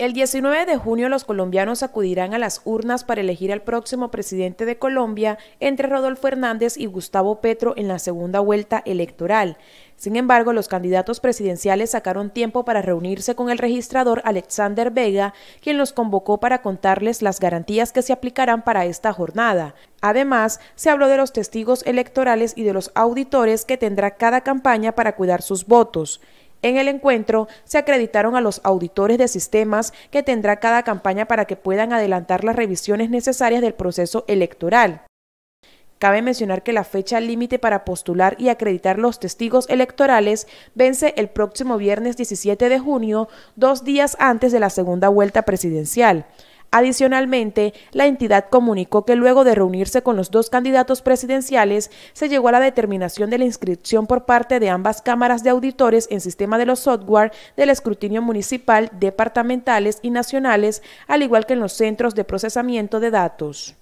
El 19 de junio los colombianos acudirán a las urnas para elegir al próximo presidente de Colombia entre Rodolfo Hernández y Gustavo Petro en la segunda vuelta electoral. Sin embargo, los candidatos presidenciales sacaron tiempo para reunirse con el registrador Alexander Vega, quien los convocó para contarles las garantías que se aplicarán para esta jornada. Además, se habló de los testigos electorales y de los auditores que tendrá cada campaña para cuidar sus votos. En el encuentro se acreditaron a los auditores de sistemas que tendrá cada campaña para que puedan adelantar las revisiones necesarias del proceso electoral. Cabe mencionar que la fecha límite para postular y acreditar los testigos electorales vence el próximo viernes 17 de junio, dos días antes de la segunda vuelta presidencial. Adicionalmente, la entidad comunicó que luego de reunirse con los dos candidatos presidenciales, se llegó a la determinación de la inscripción por parte de ambas cámaras de auditores en sistema de los software del escrutinio municipal, departamentales y nacionales, al igual que en los centros de procesamiento de datos.